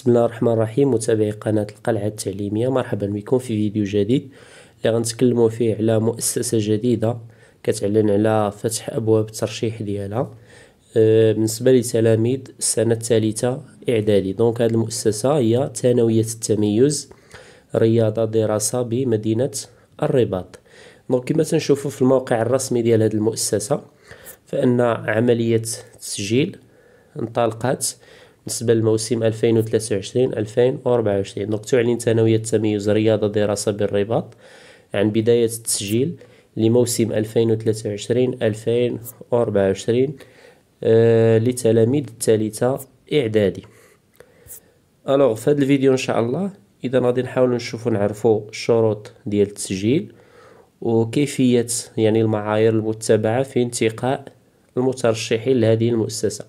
بسم الله الرحمن الرحيم متابعي قناة القلعة التعليمية مرحبا بكم في فيديو جديد اللي غنتكلموا فيه على مؤسسة جديدة كتعلن على فتح أبواب الترشيح ديالها آه، بالنسبة لتلاميذ السنة الثالثة إعدادي دونك هذه المؤسسة هي ثانوية التميز رياضة دراسة بمدينة الرباط دونك كما تنشوفوا في الموقع الرسمي ديال هذه المؤسسة فإن عملية التسجيل انطلقت بالنسبة للموسم 2023 2024 دونك تعلن ثانوية تميز رياضة دراسة بالرباط عن بداية التسجيل لموسم 2023 2024 آه، لتلاميذ الثالثة إعدادي الوغ في هذا الفيديو ان شاء الله اذا غادي نحاول نشوفو نعرفو الشروط ديال التسجيل وكيفيه يعني المعايير المتبعه في انتقاء المترشحين لهذه المؤسسه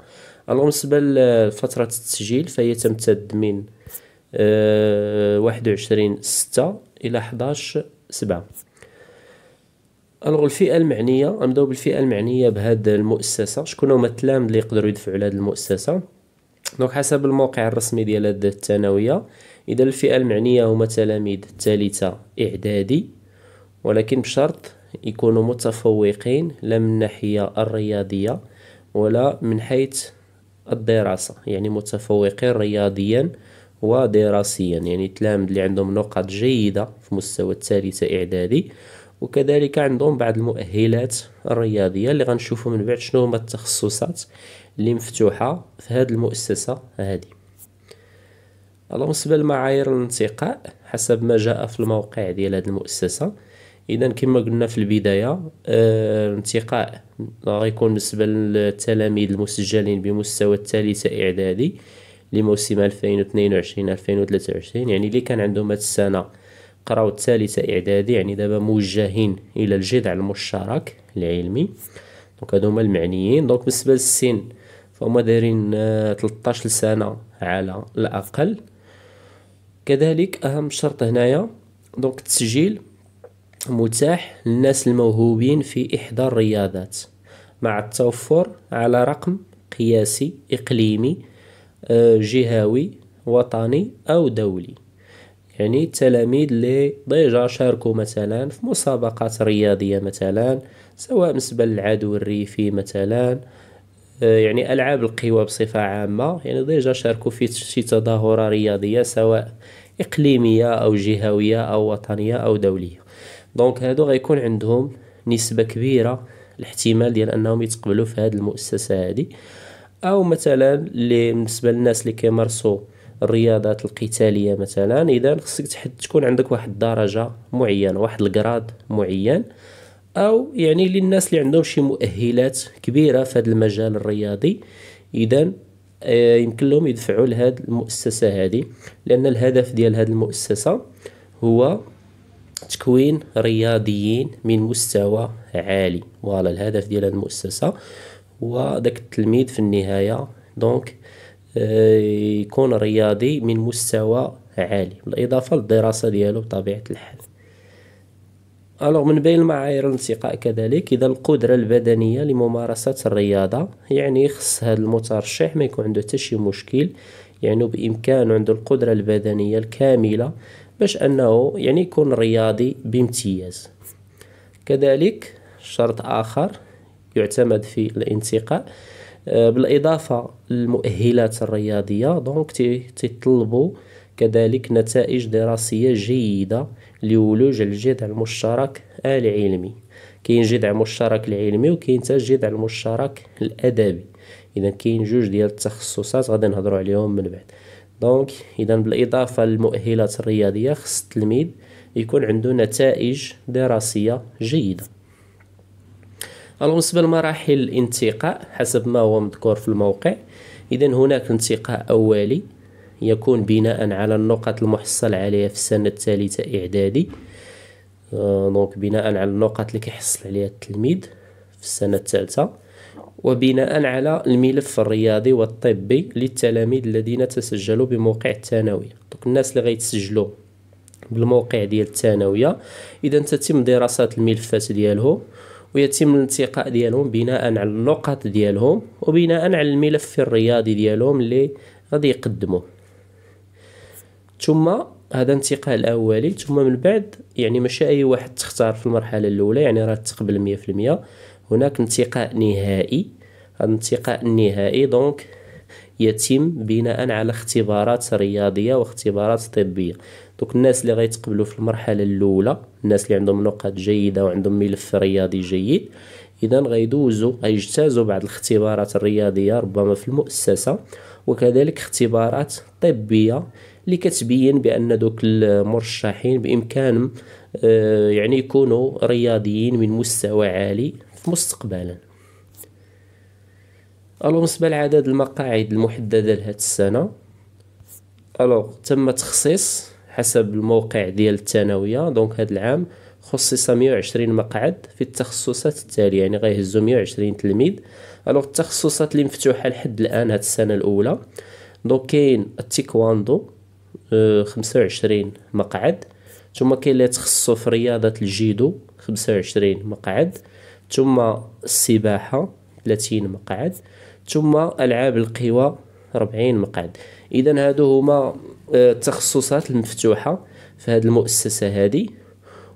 الو بالنسبه لفتره التسجيل فهي تمتد من أه واحد وعشرين ستة الى حداش سبعة الوغ الفئه المعنيه غنبداو بالفئه المعنيه بهذه المؤسسه شكون هما التلاميذ اللي يقدروا يدفعوا لهذه المؤسسه دونك حسب الموقع الرسمي ديال هذه الثانويه اذا الفئه المعنيه هما تلاميذ الثالثه اعدادي ولكن بشرط يكونوا متفوقين لا من الناحيه الرياضيه ولا من حيث الدراسة يعني متفوقين رياضيا ودراسيا يعني تلامذ اللي عندهم نقاط جيدة في مستوى الثالثة إعدادي وكذلك عندهم بعض المؤهلات الرياضية اللي غنشوفوا من بعد شنو هما التخصصات اللي مفتوحة في هذه المؤسسة هذه بالنسبة للمعايير الانتقاء حسب ما جاء في الموقع ديال هذه المؤسسة اذا كما قلنا في البدايه الانتقاء آه، غيكون بالنسبه للتلاميذ المسجلين بمستوى الثالثه اعدادي لموسم 2022 2023 يعني اللي كان عندهم هذه السنه قراو الثالثه اعدادي يعني دابا موجهين الى الجذع المشترك العلمي دونك هادو هما المعنيين دونك بالنسبه للسن فهما دايرين 13 آه، سنه على الاقل كذلك اهم شرط هنايا دونك التسجيل متاح للناس الموهوبين في إحدى الرياضات مع التوفر على رقم قياسي إقليمي آه، جهوي وطني أو دولي يعني التلاميذ اللي ديجا شاركوا مثلا في مسابقات رياضية مثلا سواء بالنسبة للعدو الريفي مثلا آه، يعني ألعاب القوى بصفة عامة يعني ديجا شاركوا في شي تظاهرة رياضية سواء إقليمية أو جهوية أو وطنية أو دولية دونك هادو غيكون عندهم نسبه كبيره الاحتمال ديال انهم يتقبلوا في هذه المؤسسه هذه او مثلا اللي بالنسبه للناس اللي كيمارسوا الرياضات القتاليه مثلا اذا خصك تكون عندك واحد الدرجه معينه واحد الكراد معين او يعني للناس اللي عندهم شي مؤهلات كبيره في هذا المجال الرياضي اذا آه، يمكن لهم يدفعوا لهذه المؤسسه هذه لان الهدف ديال هذه المؤسسه هو تكوين رياضيين من مستوى عالي فوالا الهدف ديال هذه المؤسسه داك التلميذ في النهايه دونك آه، يكون رياضي من مستوى عالي بالاضافه للدراسه ديالو بطبيعه الحال الوغ من بين معايير الانتقاء كذلك اذا القدره البدنيه لممارسه الرياضه يعني خص هذا المترشح ما يكون عنده حتى شي مشكل يعني بامكانه عنده القدره البدنيه الكامله باش انه يعني يكون رياضي بامتياز كذلك شرط اخر يعتمد في الانتقاء آه، بالاضافه للمؤهلات الرياضيه دونك تطلبوا كذلك نتائج دراسيه جيده لولوج الجذع المشترك العلمي كاين جذع مشترك العلمي وكاين حتى جذع المشترك الادبي اذا كاين جوج ديال التخصصات غادي نهضروا عليهم من بعد دونك اذا بالاضافه للمؤهلات الرياضيه خص التلميذ يكون عنده نتائج دراسيه جيده بالنسبه لمراحل الانتقاء حسب ما هو مذكور في الموقع اذا هناك انتقاء اولي يكون بناء على النقط المحصل عليها في السنه الثالثه اعدادي آه، دونك بناء على النقط اللي كيحصل عليها التلميذ في السنه الثالثه وبناء على الملف الرياضي والطبي للتلاميذ الذين تسجلوا بموقع الثانوية دوك الناس اللي غيتسجلوا بالموقع ديال الثانوية إذا تتم دراسة الملفات ديالهم ويتم الالتقاء ديالهم بناء على النقط ديالهم وبناء على الملف الرياضي ديالهم اللي غادي يقدموه ثم هذا الانتقاء الاولي ثم من بعد يعني ماشي اي واحد تختار في المرحله الاولى يعني راه تقبل 100% هناك انتقاء نهائي الانتقاء النهائي دونك يتم بناء على اختبارات رياضيه واختبارات طبيه دوك الناس اللي غيتقبلوا في المرحله الاولى الناس اللي عندهم نقاط جيده وعندهم ملف رياضي جيد اذا غيدوزوا غيجتازوا بعض الاختبارات الرياضيه ربما في المؤسسه وكذلك اختبارات طبيه اللي كتبين بان دوك المرشحين بامكانهم آه، يعني يكونوا رياضيين من مستوى عالي مستقبلا الو بالنسبه لعدد المقاعد المحدده لهذه السنه الو تم تخصيص حسب الموقع ديال الثانويه دونك هذا العام خصص 120 مقعد في التخصصات التاليه يعني غيهزو 120 تلميذ الوغ التخصصات اللي مفتوحه لحد الان هاد السنه الاولى دونك كاين التيكواندو آه، خمسة وعشرين مقعد ثم كاين اللي تخصصوا في رياضة الجيدو خمسة وعشرين مقعد ثم السباحة ثلاثين مقعد ثم ألعاب القوى ربعين مقعد إذا هادو هما التخصصات آه، المفتوحة في هاد المؤسسة هادي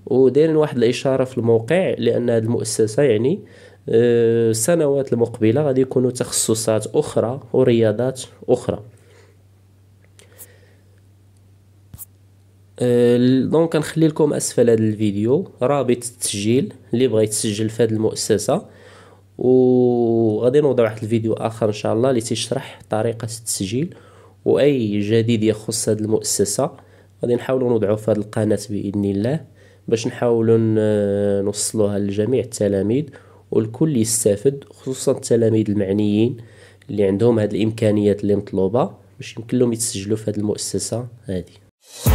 ودايرين واحد الإشارة في الموقع لأن هاد المؤسسة يعني السنوات آه، المقبلة غادي يكونوا تخصصات أخرى ورياضات أخرى آه، دونك كنخلي لكم اسفل هذا الفيديو رابط التسجيل اللي بغى يتسجل في هذه المؤسسه وغادي نوضع واحد الفيديو اخر ان شاء الله اللي تيشرح طريقه التسجيل واي جديد يخص هذه المؤسسه غادي نحاولوا نوضعوه في هذه القناه باذن الله باش نحاولوا آه، نوصلوها لجميع التلاميذ والكل يستافد خصوصا التلاميذ المعنيين اللي عندهم هذه الامكانيات اللي مطلوبه باش يمكن لهم يتسجلوا في هذه المؤسسه هذه